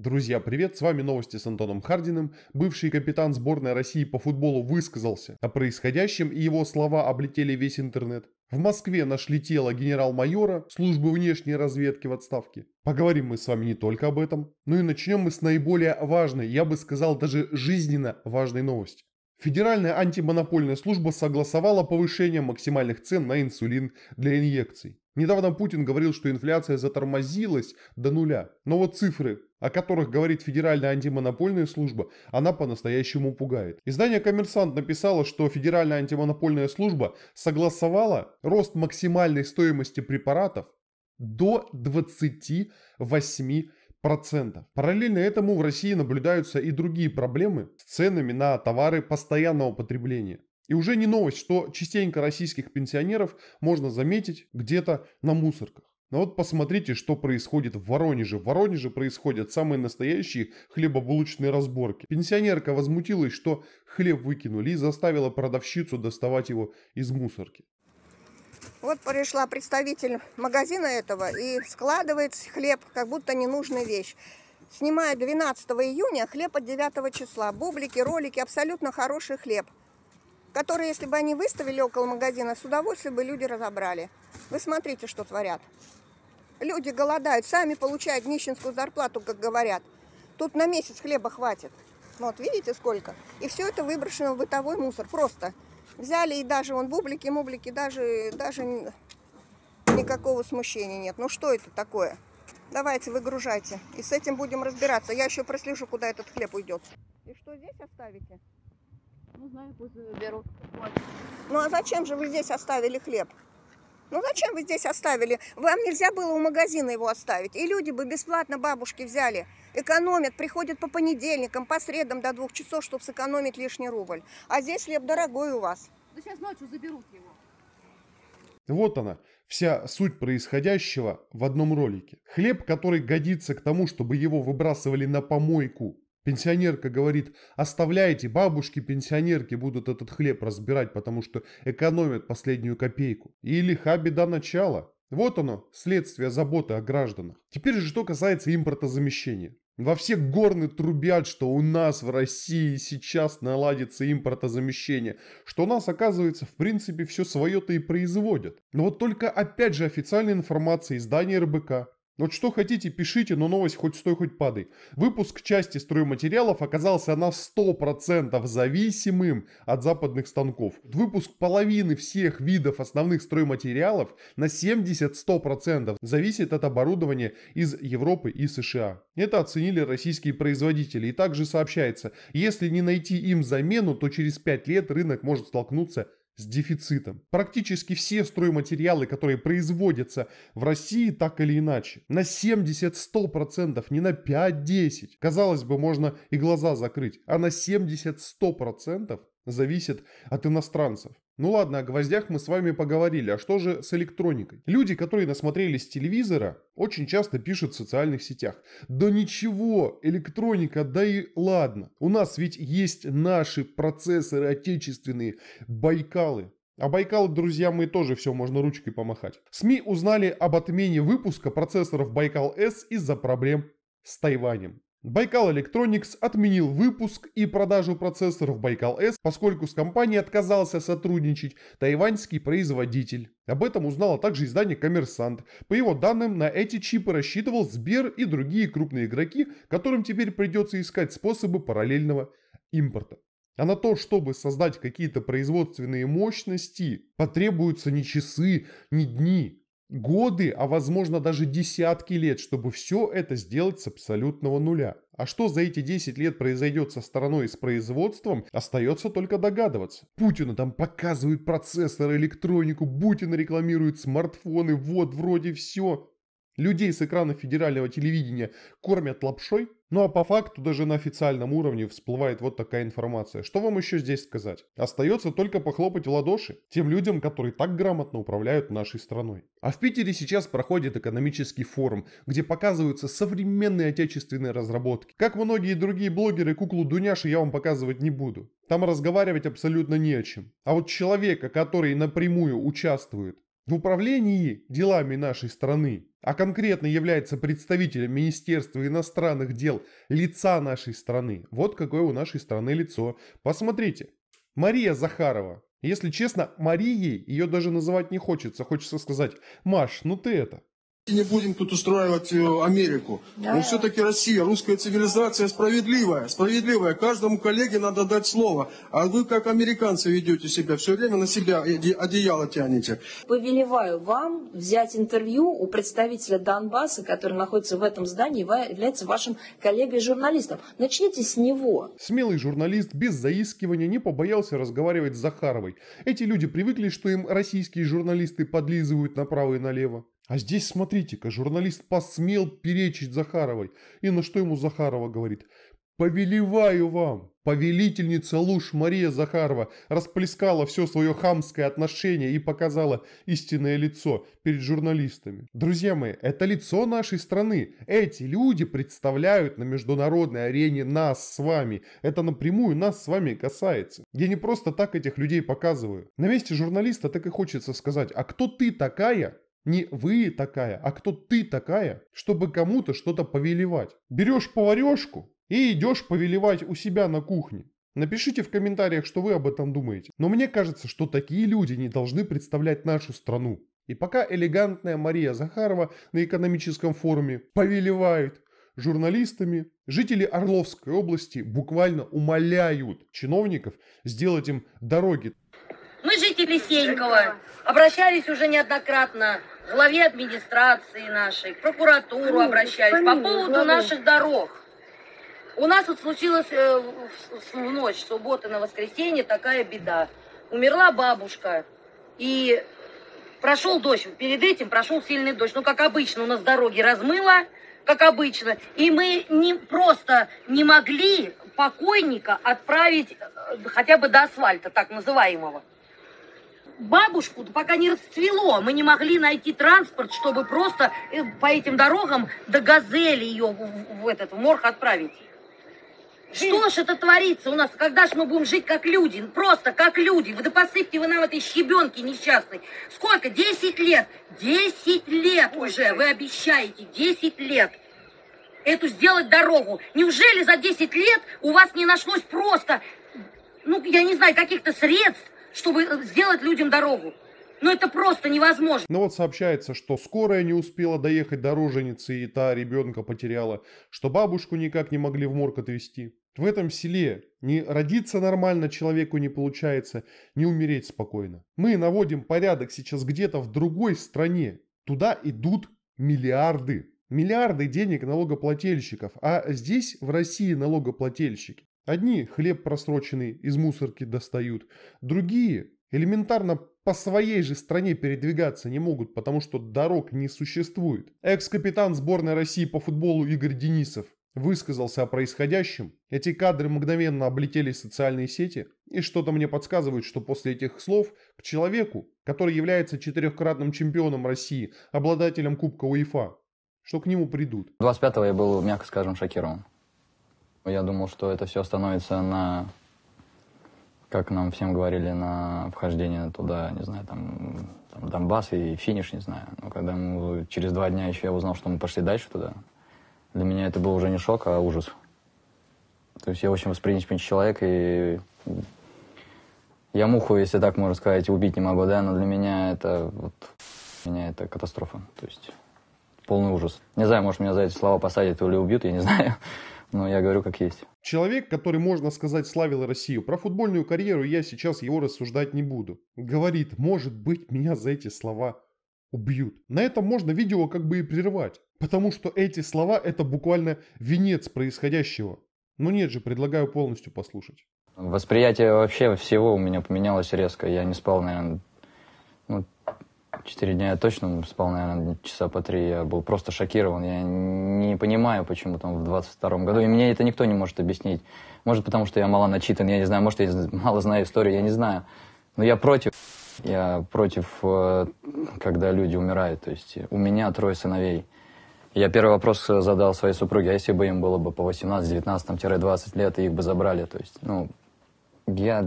Друзья, привет, с вами новости с Антоном Хардиным. Бывший капитан сборной России по футболу высказался о происходящем, и его слова облетели весь интернет. В Москве нашли тело генерал-майора службы внешней разведки в отставке. Поговорим мы с вами не только об этом, но и начнем мы с наиболее важной, я бы сказал даже жизненно важной новости. Федеральная антимонопольная служба согласовала повышение максимальных цен на инсулин для инъекций. Недавно Путин говорил, что инфляция затормозилась до нуля. Но вот цифры о которых говорит Федеральная антимонопольная служба, она по-настоящему пугает. Издание «Коммерсант» написало, что Федеральная антимонопольная служба согласовала рост максимальной стоимости препаратов до 28%. Параллельно этому в России наблюдаются и другие проблемы с ценами на товары постоянного потребления. И уже не новость, что частенько российских пенсионеров можно заметить где-то на мусорках. Но ну вот посмотрите, что происходит в Воронеже. В Воронеже происходят самые настоящие хлебобулочные разборки. Пенсионерка возмутилась, что хлеб выкинули и заставила продавщицу доставать его из мусорки. Вот пришла представитель магазина этого и складывает хлеб, как будто ненужная вещь. Снимает 12 июня хлеб от 9 числа. Бублики, ролики, абсолютно хороший хлеб которые, если бы они выставили около магазина, с удовольствием бы люди разобрали. Вы смотрите, что творят люди голодают, сами получают нищенскую зарплату, как говорят. Тут на месяц хлеба хватит. Ну, вот, видите, сколько? И все это выброшено в бытовой мусор. Просто взяли и даже вон бублики, мублики, даже, даже никакого смущения нет. Ну что это такое? Давайте, выгружайте. И с этим будем разбираться. Я еще прослежу, куда этот хлеб уйдет. И что, здесь оставите? Ну, знаю, пусть берут. Ну, а зачем же вы здесь оставили хлеб? Ну зачем вы здесь оставили? Вам нельзя было у магазина его оставить. И люди бы бесплатно бабушки взяли. Экономят, приходят по понедельникам, по средам до двух часов, чтобы сэкономить лишний рубль. А здесь хлеб дорогой у вас. Да сейчас ночью заберут его. Вот она, вся суть происходящего в одном ролике. Хлеб, который годится к тому, чтобы его выбрасывали на помойку Пенсионерка говорит, оставляйте, бабушки-пенсионерки будут этот хлеб разбирать, потому что экономят последнюю копейку. Или лиха беда начала. Вот оно, следствие заботы о гражданах. Теперь же что касается импортозамещения. Во все горны трубят, что у нас в России сейчас наладится импортозамещение, что у нас, оказывается, в принципе, все свое-то и производят. Но вот только, опять же, официальная информация издания РБК вот что хотите, пишите, но новость хоть стой, хоть падай. Выпуск части стройматериалов оказался на 100% зависимым от западных станков. Выпуск половины всех видов основных стройматериалов на 70-100% зависит от оборудования из Европы и США. Это оценили российские производители. И также сообщается, если не найти им замену, то через 5 лет рынок может столкнуться с дефицитом. Практически все стройматериалы, которые производятся в России, так или иначе, на 70-100%, не на 5-10. Казалось бы, можно и глаза закрыть, а на 70-100% зависит от иностранцев. Ну ладно, о гвоздях мы с вами поговорили, а что же с электроникой? Люди, которые насмотрелись телевизора, очень часто пишут в социальных сетях. Да ничего, электроника, да и ладно. У нас ведь есть наши процессоры отечественные, Байкалы. А Байкалы, друзья мои, тоже все можно ручкой помахать. СМИ узнали об отмене выпуска процессоров Байкал-С из-за проблем с Тайванем. Байкал Electronics отменил выпуск и продажу процессоров Байкал S, поскольку с компанией отказался сотрудничать тайваньский производитель. Об этом узнало также издание «Коммерсант». По его данным, на эти чипы рассчитывал Сбер и другие крупные игроки, которым теперь придется искать способы параллельного импорта. А на то, чтобы создать какие-то производственные мощности, потребуются не часы, не дни, годы, а возможно даже десятки лет, чтобы все это сделать с абсолютного нуля. А что за эти 10 лет произойдет со стороной и с производством, остается только догадываться. Путина там показывают процессоры, электронику, Путина рекламируют смартфоны, вот вроде все. Людей с экрана федерального телевидения кормят лапшой, ну а по факту даже на официальном уровне всплывает вот такая информация. Что вам еще здесь сказать? Остается только похлопать в ладоши тем людям, которые так грамотно управляют нашей страной. А в Питере сейчас проходит экономический форум, где показываются современные отечественные разработки. Как многие другие блогеры, куклу Дуняши я вам показывать не буду. Там разговаривать абсолютно не о чем. А вот человека, который напрямую участвует в управлении делами нашей страны, а конкретно является представителем Министерства иностранных дел лица нашей страны. Вот какое у нашей страны лицо. Посмотрите. Мария Захарова. Если честно, Марией ее даже называть не хочется. Хочется сказать, Маш, ну ты это, не будем тут устраивать э, Америку. Да. Но все-таки Россия, русская цивилизация справедливая, справедливая. Каждому коллеге надо дать слово. А вы как американцы ведете себя, все время на себя одеяло тянете. Повелеваю вам взять интервью у представителя Донбасса, который находится в этом здании, является вашим коллегой-журналистом. Начните с него. Смелый журналист без заискивания не побоялся разговаривать с Захаровой. Эти люди привыкли, что им российские журналисты подлизывают направо и налево. А здесь, смотрите-ка, журналист посмел перечить Захаровой. И на что ему Захарова говорит? «Повелеваю вам!» Повелительница луж Мария Захарова расплескала все свое хамское отношение и показала истинное лицо перед журналистами. Друзья мои, это лицо нашей страны. Эти люди представляют на международной арене нас с вами. Это напрямую нас с вами касается. Я не просто так этих людей показываю. На месте журналиста так и хочется сказать, а кто ты такая, не вы такая, а кто ты такая, чтобы кому-то что-то повелевать. Берешь поварешку и идешь повелевать у себя на кухне. Напишите в комментариях, что вы об этом думаете. Но мне кажется, что такие люди не должны представлять нашу страну. И пока элегантная Мария Захарова на экономическом форуме повелевает журналистами, жители Орловской области буквально умоляют чиновников сделать им дороги. Мы, жители Сенькова, обращались уже неоднократно главе администрации нашей, в прокуратуру обращались по поводу наших дорог. У нас вот случилась э, в, в ночь, субботы на воскресенье такая беда. Умерла бабушка, и прошел дождь. Перед этим прошел сильный дождь. Ну, как обычно, у нас дороги размыло, как обычно. И мы не, просто не могли покойника отправить э, хотя бы до асфальта, так называемого бабушку, пока не расцвело. Мы не могли найти транспорт, чтобы просто э, по этим дорогам до газели ее в, в этот в морг отправить. Что ж это творится у нас? Когда ж мы будем жить как люди? Просто как люди. Вы да посыпьте вы нам этой щебенки несчастной. Сколько? Десять лет. Десять лет Ой, уже. Вы обещаете. Десять лет. Эту сделать дорогу. Неужели за десять лет у вас не нашлось просто, ну, я не знаю, каких-то средств, чтобы э, сделать людям дорогу. Но это просто невозможно. Ну вот сообщается, что скорая не успела доехать до роженицы, и та ребенка потеряла, что бабушку никак не могли в морг отвезти. В этом селе не родиться нормально человеку не получается, не умереть спокойно. Мы наводим порядок сейчас где-то в другой стране. Туда идут миллиарды. Миллиарды денег налогоплательщиков, а здесь в России налогоплательщики. Одни хлеб просроченный из мусорки достают, другие элементарно по своей же стране передвигаться не могут, потому что дорог не существует. Экс-капитан сборной России по футболу Игорь Денисов высказался о происходящем. Эти кадры мгновенно облетели социальные сети, и что-то мне подсказывает, что после этих слов к человеку, который является четырехкратным чемпионом России, обладателем Кубка УЕФА, что к нему придут. 25-го я был, мягко скажем, шокирован. Я думал, что это все становится на, как нам всем говорили, на вхождение туда, не знаю, там, там Донбасс и финиш, не знаю. Но когда мы, через два дня еще я узнал, что мы пошли дальше туда, для меня это был уже не шок, а ужас. То есть я очень восприимчивый человек, и я муху, если так можно сказать, убить не могу, да, но для меня это вот, для меня это катастрофа, то есть полный ужас. Не знаю, может, меня за эти слова посадят или убьют, я не знаю. Ну, я говорю, как есть. Человек, который, можно сказать, славил Россию. Про футбольную карьеру я сейчас его рассуждать не буду. Говорит, может быть, меня за эти слова убьют. На этом можно видео как бы и прервать. Потому что эти слова это буквально венец происходящего. Ну нет же, предлагаю полностью послушать. Восприятие вообще всего у меня поменялось резко. Я не спал, наверное, Четыре дня я точно спал, наверное, часа по три. Я был просто шокирован. Я не понимаю, почему там в 22-м году. И мне это никто не может объяснить. Может, потому что я мало начитан, я не знаю. Может, я мало знаю историю, я не знаю. Но я против. Я против, э, когда люди умирают. То есть у меня трое сыновей. Я первый вопрос задал своей супруге, а если бы им было бы по 18, 19, 20 лет, и их бы забрали, то есть, ну, я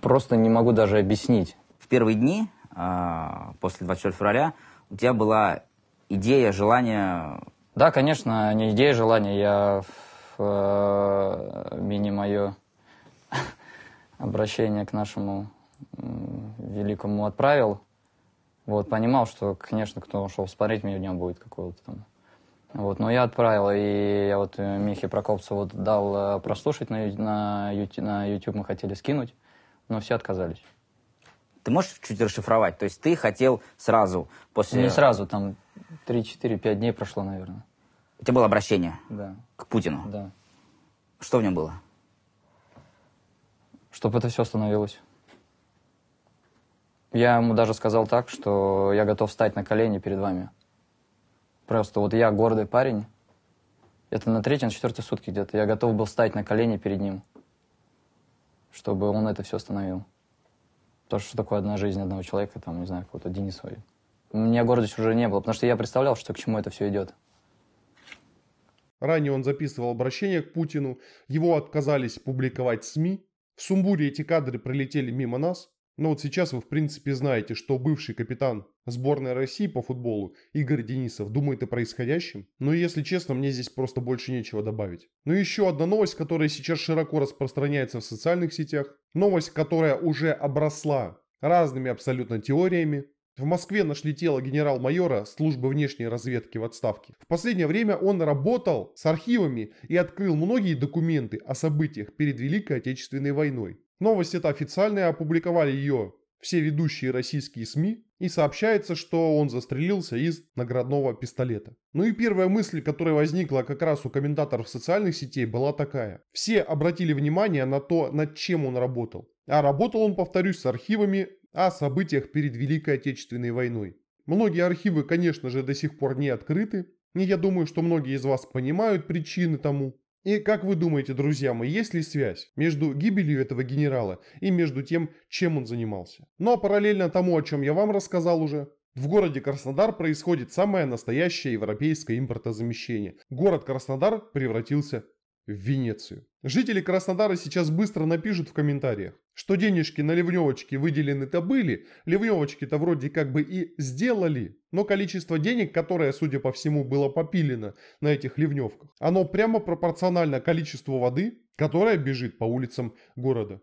просто не могу даже объяснить. В первые дни а, после 24 февраля, у тебя была идея, желание... Да, конечно, не идея, а желание. Я э, мини-мое обращение к нашему великому отправил. Вот, понимал, что, конечно, кто ушел смотреть меня днем будет какого-то там. Вот, но я отправил, и я вот э, Михе Прокопцу вот дал э, прослушать на, на, на YouTube, мы хотели скинуть, но все отказались. Ты можешь чуть расшифровать? То есть ты хотел сразу после... Не сразу, там 3-4-5 дней прошло, наверное. У тебя было обращение? Да. К Путину? Да. Что в нем было? Чтобы это все остановилось. Я ему даже сказал так, что я готов встать на колени перед вами. Просто вот я гордый парень. Это на третьем, на четвертые сутки где-то. Я готов был встать на колени перед ним, чтобы он это все остановил. То, что такое одна жизнь одного человека, там, не знаю, какого-то Денисовой. У меня гордость уже не было, потому что я представлял, что к чему это все идет. Ранее он записывал обращение к Путину, его отказались публиковать СМИ. В сумбуре эти кадры пролетели мимо нас. Но вот сейчас вы в принципе знаете, что бывший капитан сборной России по футболу Игорь Денисов думает о происходящем. Но если честно, мне здесь просто больше нечего добавить. Но ну еще одна новость, которая сейчас широко распространяется в социальных сетях. Новость, которая уже обросла разными абсолютно теориями. В Москве нашли тело генерал-майора службы внешней разведки в отставке. В последнее время он работал с архивами и открыл многие документы о событиях перед Великой Отечественной войной. Новость эта официальная, опубликовали ее все ведущие российские СМИ, и сообщается, что он застрелился из наградного пистолета. Ну и первая мысль, которая возникла как раз у комментаторов социальных сетей, была такая. Все обратили внимание на то, над чем он работал. А работал он, повторюсь, с архивами о событиях перед Великой Отечественной войной. Многие архивы, конечно же, до сих пор не открыты, и я думаю, что многие из вас понимают причины тому. И как вы думаете, друзья мои, есть ли связь между гибелью этого генерала и между тем, чем он занимался? Ну а параллельно тому, о чем я вам рассказал уже, в городе Краснодар происходит самое настоящее европейское импортозамещение. Город Краснодар превратился в Венецию. Жители Краснодара сейчас быстро напишут в комментариях, что денежки на ливневочке выделены-то были, ливневочки-то вроде как бы и сделали, но количество денег, которое, судя по всему, было попилено на этих ливневках, оно прямо пропорционально количеству воды, которая бежит по улицам города.